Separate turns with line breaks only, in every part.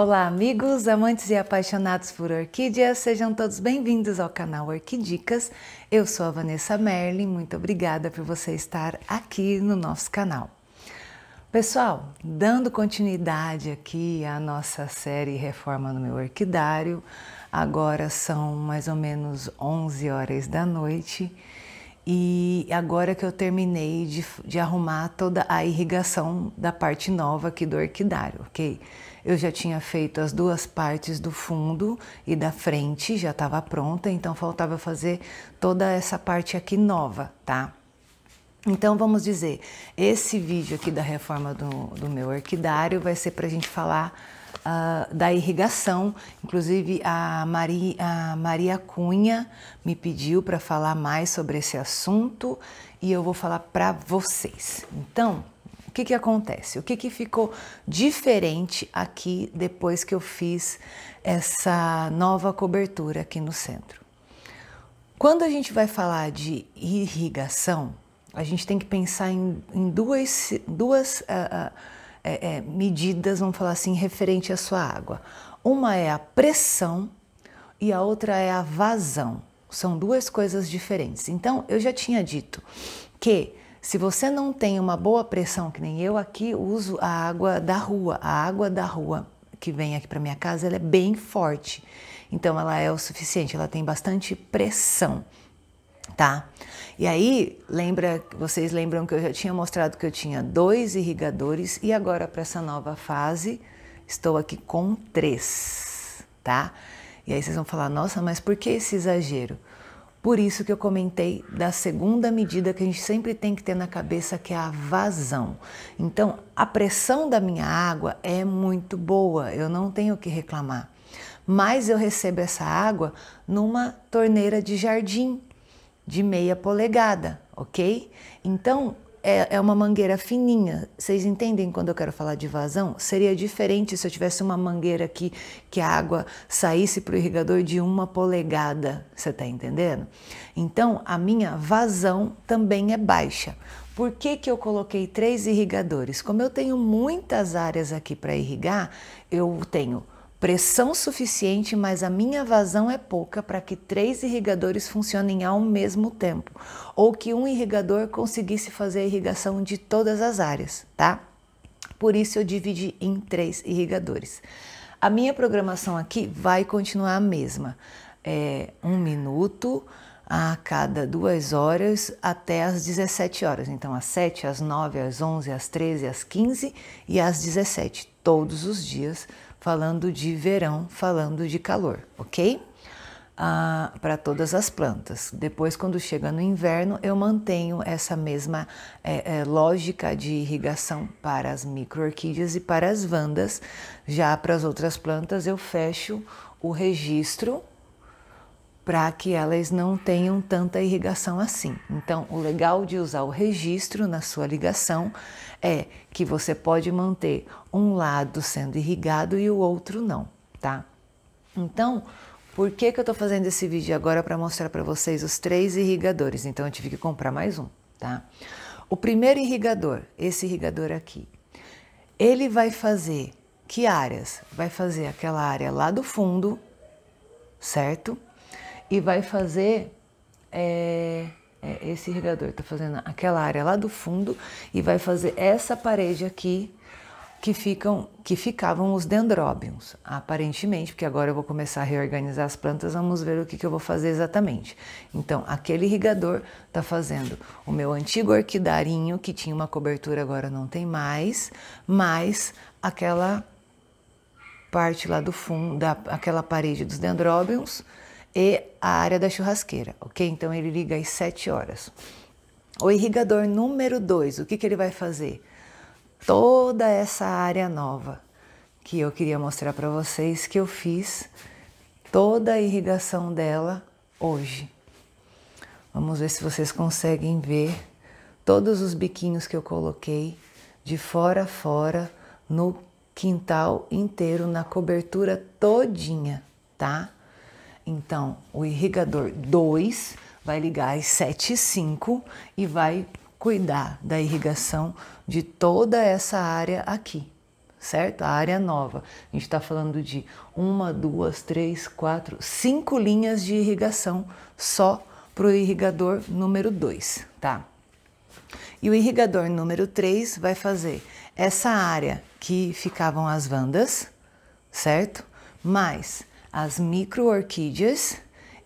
Olá, amigos, amantes e apaixonados por orquídeas, sejam todos bem-vindos ao canal Orquidicas. Eu sou a Vanessa Merlin, muito obrigada por você estar aqui no nosso canal. Pessoal, dando continuidade aqui à nossa série Reforma no meu orquidário, agora são mais ou menos 11 horas da noite e agora que eu terminei de, de arrumar toda a irrigação da parte nova aqui do orquidário, ok? Eu já tinha feito as duas partes do fundo e da frente, já estava pronta, então faltava fazer toda essa parte aqui nova, tá? Então vamos dizer, esse vídeo aqui da reforma do, do meu orquidário vai ser para a gente falar ah, da irrigação. Inclusive, a Maria, a Maria Cunha me pediu para falar mais sobre esse assunto e eu vou falar para vocês. Então, o que, que acontece? O que, que ficou diferente aqui depois que eu fiz essa nova cobertura aqui no centro? Quando a gente vai falar de irrigação, a gente tem que pensar em, em duas, duas uh, uh, é, é, medidas, vamos falar assim, referente à sua água. Uma é a pressão e a outra é a vazão. São duas coisas diferentes. Então, eu já tinha dito que se você não tem uma boa pressão, que nem eu aqui uso a água da rua, a água da rua que vem aqui para minha casa, ela é bem forte. Então ela é o suficiente, ela tem bastante pressão tá? E aí, lembra, vocês lembram que eu já tinha mostrado que eu tinha dois irrigadores e agora para essa nova fase estou aqui com três, tá? E aí vocês vão falar, nossa, mas por que esse exagero? Por isso que eu comentei da segunda medida que a gente sempre tem que ter na cabeça, que é a vazão. Então, a pressão da minha água é muito boa, eu não tenho o que reclamar. Mas eu recebo essa água numa torneira de jardim, de meia polegada, ok? Então é, é uma mangueira fininha. Vocês entendem quando eu quero falar de vazão? Seria diferente se eu tivesse uma mangueira aqui que a água saísse para o irrigador de uma polegada. Você está entendendo? Então a minha vazão também é baixa. Por que, que eu coloquei três irrigadores? Como eu tenho muitas áreas aqui para irrigar, eu tenho pressão suficiente, mas a minha vazão é pouca para que três irrigadores funcionem ao mesmo tempo, ou que um irrigador conseguisse fazer a irrigação de todas as áreas, tá? Por isso eu dividi em três irrigadores. A minha programação aqui vai continuar a mesma, é um minuto a cada duas horas até às 17 horas. Então, às 7, às 9, às 11, às 13, às 15 e às 17, todos os dias falando de verão, falando de calor, ok? Ah, para todas as plantas. Depois, quando chega no inverno, eu mantenho essa mesma é, é, lógica de irrigação para as microorquídeas e para as vandas. Já para as outras plantas, eu fecho o registro para que elas não tenham tanta irrigação assim. Então, o legal de usar o registro na sua ligação é que você pode manter um lado sendo irrigado e o outro não, tá? Então, por que, que eu estou fazendo esse vídeo agora para mostrar para vocês os três irrigadores? Então, eu tive que comprar mais um, tá? O primeiro irrigador, esse irrigador aqui, ele vai fazer que áreas? Vai fazer aquela área lá do fundo, certo? e vai fazer é, é, esse irrigador está fazendo aquela área lá do fundo e vai fazer essa parede aqui que ficam que ficavam os dendróbios aparentemente porque agora eu vou começar a reorganizar as plantas vamos ver o que, que eu vou fazer exatamente então aquele irrigador está fazendo o meu antigo orquidarinho que tinha uma cobertura agora não tem mais mais aquela parte lá do fundo da, aquela parede dos dendróbios e a área da churrasqueira, ok? Então ele liga às 7 horas. O irrigador número 2, o que, que ele vai fazer? Toda essa área nova que eu queria mostrar para vocês que eu fiz toda a irrigação dela hoje. Vamos ver se vocês conseguem ver todos os biquinhos que eu coloquei de fora a fora no quintal inteiro, na cobertura todinha, tá? Então, o irrigador 2 vai ligar às 7 e 5 e vai cuidar da irrigação de toda essa área aqui, certo? A área nova. A gente está falando de uma, duas, três, quatro, cinco linhas de irrigação só para o irrigador número 2, tá? E o irrigador número 3 vai fazer essa área que ficavam as vandas, certo? Mais as micro-orquídeas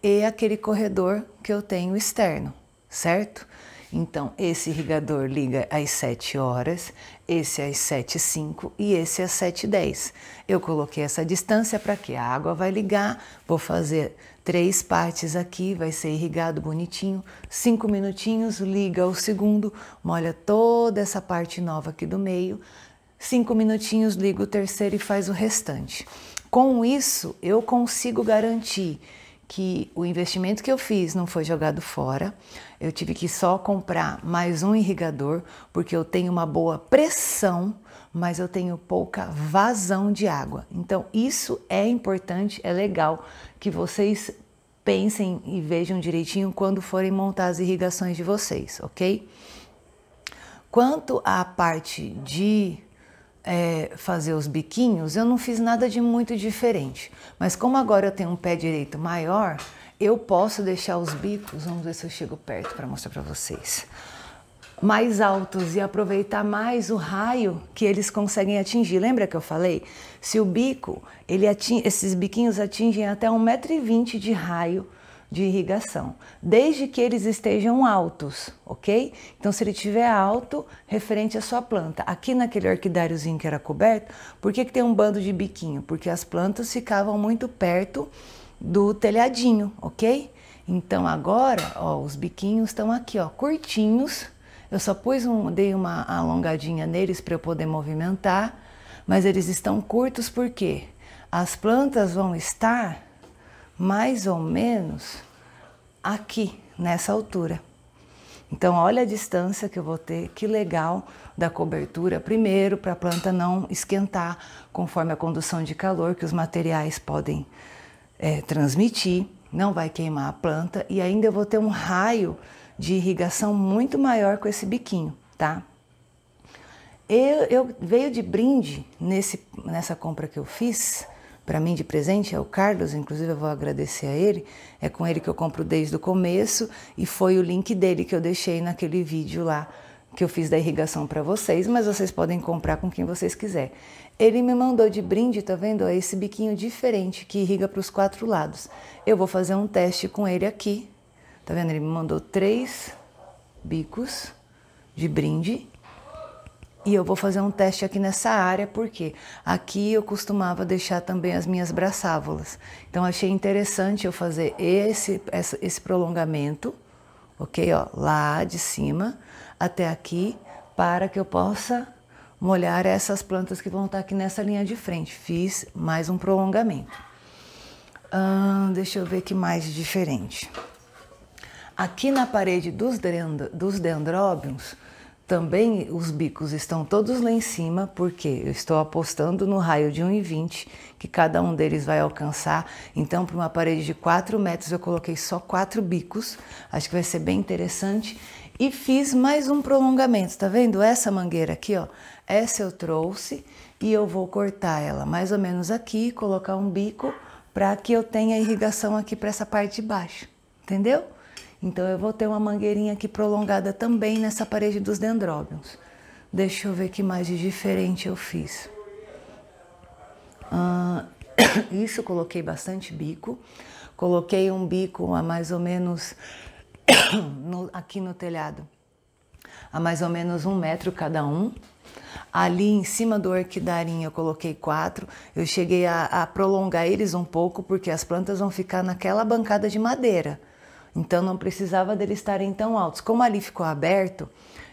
e aquele corredor que eu tenho externo, certo? Então, esse irrigador liga às 7 horas, esse às 7 5 e esse às 7 10. Eu coloquei essa distância para que a água vai ligar, vou fazer três partes aqui, vai ser irrigado bonitinho, cinco minutinhos, liga o segundo, molha toda essa parte nova aqui do meio, cinco minutinhos, liga o terceiro e faz o restante. Com isso, eu consigo garantir que o investimento que eu fiz não foi jogado fora. Eu tive que só comprar mais um irrigador porque eu tenho uma boa pressão, mas eu tenho pouca vazão de água. Então isso é importante, é legal que vocês pensem e vejam direitinho quando forem montar as irrigações de vocês, ok? Quanto à parte de é, fazer os biquinhos, eu não fiz nada de muito diferente. Mas como agora eu tenho um pé direito maior, eu posso deixar os bicos, vamos ver se eu chego perto para mostrar para vocês, mais altos e aproveitar mais o raio que eles conseguem atingir. Lembra que eu falei? Se o bico, ele atinge, esses biquinhos atingem até 1,20m de raio de irrigação, desde que eles estejam altos, ok? Então, se ele tiver alto, referente à sua planta. Aqui naquele orquidáriozinho que era coberto, por que, que tem um bando de biquinho? Porque as plantas ficavam muito perto do telhadinho, ok? Então, agora, ó, os biquinhos estão aqui, ó, curtinhos. Eu só pus um, dei uma alongadinha neles para eu poder movimentar, mas eles estão curtos porque as plantas vão estar mais ou menos aqui, nessa altura. Então, olha a distância que eu vou ter, que legal da cobertura. Primeiro, para a planta não esquentar conforme a condução de calor que os materiais podem é, transmitir, não vai queimar a planta e ainda eu vou ter um raio de irrigação muito maior com esse biquinho, tá? Eu, eu veio de brinde nesse, nessa compra que eu fiz para mim de presente é o Carlos, inclusive eu vou agradecer a ele. É com ele que eu compro desde o começo e foi o link dele que eu deixei naquele vídeo lá que eu fiz da irrigação para vocês, mas vocês podem comprar com quem vocês quiser. Ele me mandou de brinde, tá vendo? É esse biquinho diferente que irriga para os quatro lados. Eu vou fazer um teste com ele aqui. Tá vendo? Ele me mandou três bicos de brinde e eu vou fazer um teste aqui nessa área, porque aqui eu costumava deixar também as minhas braçávolas. Então achei interessante eu fazer esse, esse prolongamento, ok? Ó, lá de cima até aqui, para que eu possa molhar essas plantas que vão estar aqui nessa linha de frente. Fiz mais um prolongamento. Hum, deixa eu ver que mais de diferente. Aqui na parede dos, dendro, dos dendróbios, também os bicos estão todos lá em cima, porque eu estou apostando no raio de 1,20 que cada um deles vai alcançar. Então, para uma parede de 4 metros, eu coloquei só quatro bicos. Acho que vai ser bem interessante. E fiz mais um prolongamento, tá vendo? Essa mangueira aqui, ó. Essa eu trouxe e eu vou cortar ela mais ou menos aqui, colocar um bico para que eu tenha irrigação aqui para essa parte de baixo, entendeu? Então eu vou ter uma mangueirinha aqui prolongada também nessa parede dos dendróbios. Deixa eu ver que mais de diferente eu fiz. Ah, isso coloquei bastante bico. Coloquei um bico a mais ou menos no, aqui no telhado, a mais ou menos um metro cada um. Ali em cima do orquidarinho eu coloquei quatro. Eu cheguei a, a prolongar eles um pouco porque as plantas vão ficar naquela bancada de madeira. Então não precisava dele estarem tão altos. Como ali ficou aberto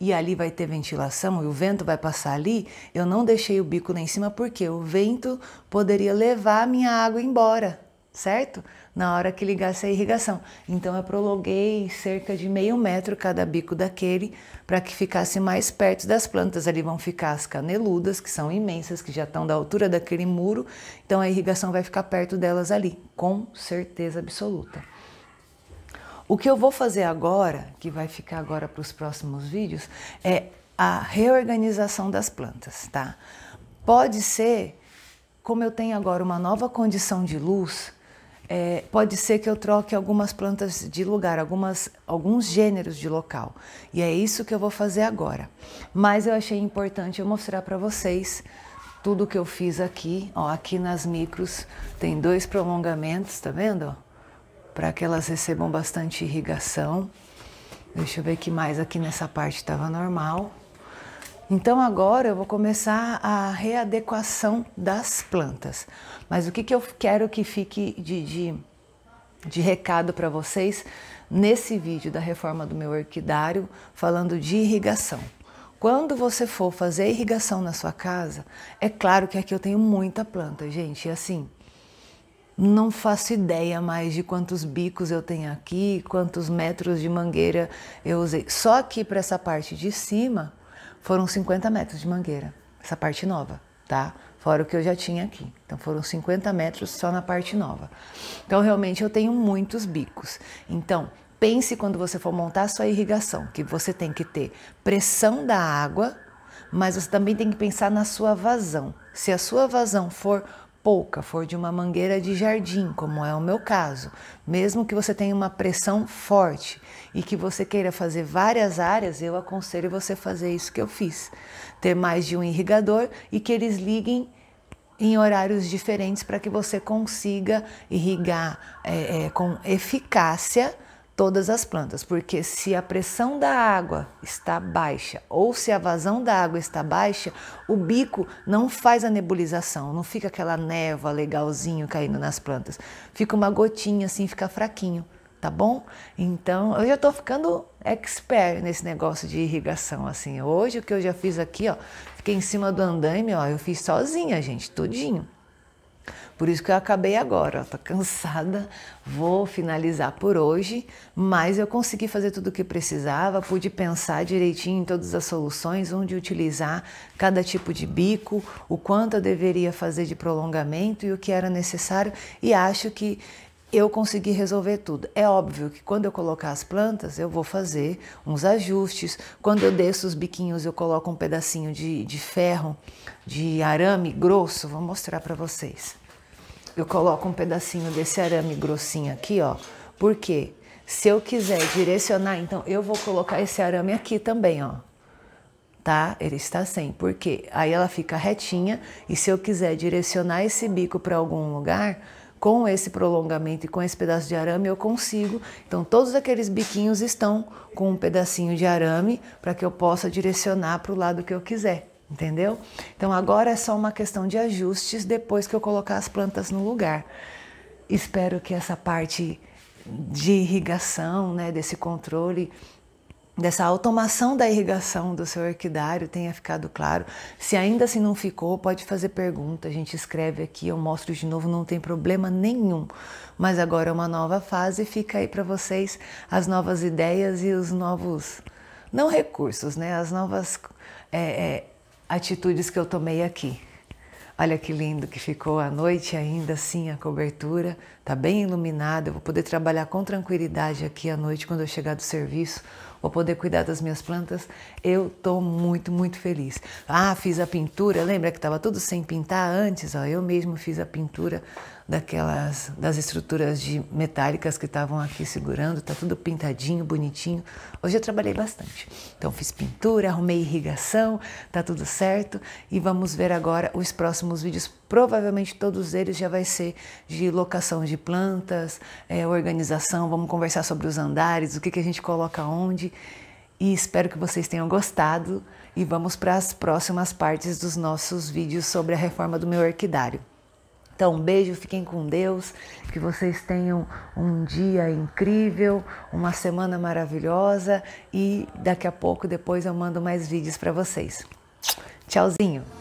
e ali vai ter ventilação e o vento vai passar ali, eu não deixei o bico lá em cima porque o vento poderia levar a minha água embora, certo? Na hora que ligasse a irrigação. Então eu prolonguei cerca de meio metro cada bico daquele para que ficasse mais perto das plantas. Ali vão ficar as caneludas, que são imensas, que já estão da altura daquele muro. Então a irrigação vai ficar perto delas ali, com certeza absoluta. O que eu vou fazer agora, que vai ficar agora para os próximos vídeos, é a reorganização das plantas, tá? Pode ser, como eu tenho agora uma nova condição de luz, é, pode ser que eu troque algumas plantas de lugar, algumas, alguns gêneros de local. E é isso que eu vou fazer agora. Mas eu achei importante eu mostrar para vocês tudo que eu fiz aqui. Ó, aqui nas micros tem dois prolongamentos, tá vendo? para que elas recebam bastante irrigação. Deixa eu ver que mais aqui nessa parte estava normal. Então agora eu vou começar a readequação das plantas. Mas o que, que eu quero que fique de, de, de recado para vocês nesse vídeo da reforma do meu orquidário, falando de irrigação. Quando você for fazer irrigação na sua casa, é claro que aqui eu tenho muita planta, gente. E assim, não faço ideia mais de quantos bicos eu tenho aqui, quantos metros de mangueira eu usei. Só aqui para essa parte de cima foram 50 metros de mangueira, essa parte nova, tá? Fora o que eu já tinha aqui. Então foram 50 metros só na parte nova. Então realmente eu tenho muitos bicos. Então pense quando você for montar a sua irrigação, que você tem que ter pressão da água, mas você também tem que pensar na sua vazão. Se a sua vazão for pouca for de uma mangueira de jardim, como é o meu caso, mesmo que você tenha uma pressão forte e que você queira fazer várias áreas, eu aconselho você fazer isso que eu fiz: ter mais de um irrigador e que eles liguem em horários diferentes para que você consiga irrigar é, é, com eficácia todas as plantas, porque se a pressão da água está baixa ou se a vazão da água está baixa, o bico não faz a nebulização, não fica aquela névoa legalzinho caindo nas plantas. Fica uma gotinha assim, fica fraquinho, tá bom? Então, eu já tô ficando expert nesse negócio de irrigação assim. Hoje o que eu já fiz aqui, ó, fiquei em cima do andaime, ó, eu fiz sozinha, gente, tudinho. Por isso que eu acabei agora, Estou cansada, vou finalizar por hoje, mas eu consegui fazer tudo o que precisava, pude pensar direitinho em todas as soluções, onde utilizar cada tipo de bico, o quanto eu deveria fazer de prolongamento e o que era necessário, e acho que eu consegui resolver tudo. É óbvio que quando eu colocar as plantas, eu vou fazer uns ajustes. Quando eu desço os biquinhos, eu coloco um pedacinho de, de ferro, de arame grosso. Vou mostrar para vocês. Eu coloco um pedacinho desse arame grossinho aqui, ó. Porque se eu quiser direcionar, então eu vou colocar esse arame aqui também, ó. Tá? Ele está sem. Porque aí ela fica retinha e se eu quiser direcionar esse bico para algum lugar, com esse prolongamento e com esse pedaço de arame eu consigo. Então todos aqueles biquinhos estão com um pedacinho de arame para que eu possa direcionar para o lado que eu quiser entendeu? Então agora é só uma questão de ajustes depois que eu colocar as plantas no lugar. Espero que essa parte de irrigação, né, desse controle, dessa automação da irrigação do seu orquidário tenha ficado claro. Se ainda assim não ficou, pode fazer pergunta, a gente escreve aqui, eu mostro de novo, não tem problema nenhum. Mas agora é uma nova fase, fica aí para vocês as novas ideias e os novos não recursos, né, as novas é, é, atitudes que eu tomei aqui. Olha que lindo que ficou a noite ainda assim a cobertura, tá bem iluminada, eu vou poder trabalhar com tranquilidade aqui à noite quando eu chegar do serviço vou poder cuidar das minhas plantas. Eu estou muito, muito feliz. Ah, fiz a pintura, lembra que estava tudo sem pintar antes? Ó, eu mesmo fiz a pintura daquelas das estruturas de metálicas que estavam aqui segurando, tá tudo pintadinho, bonitinho. Hoje eu trabalhei bastante. Então fiz pintura, arrumei irrigação, tá tudo certo e vamos ver agora os próximos vídeos provavelmente todos eles já vai ser de locação de plantas, é, organização, vamos conversar sobre os andares, o que, que a gente coloca onde. E espero que vocês tenham gostado e vamos para as próximas partes dos nossos vídeos sobre a reforma do meu orquidário. Então, um beijo, fiquem com Deus, que vocês tenham um dia incrível, uma semana maravilhosa e daqui a pouco depois eu mando mais vídeos para vocês. Tchauzinho.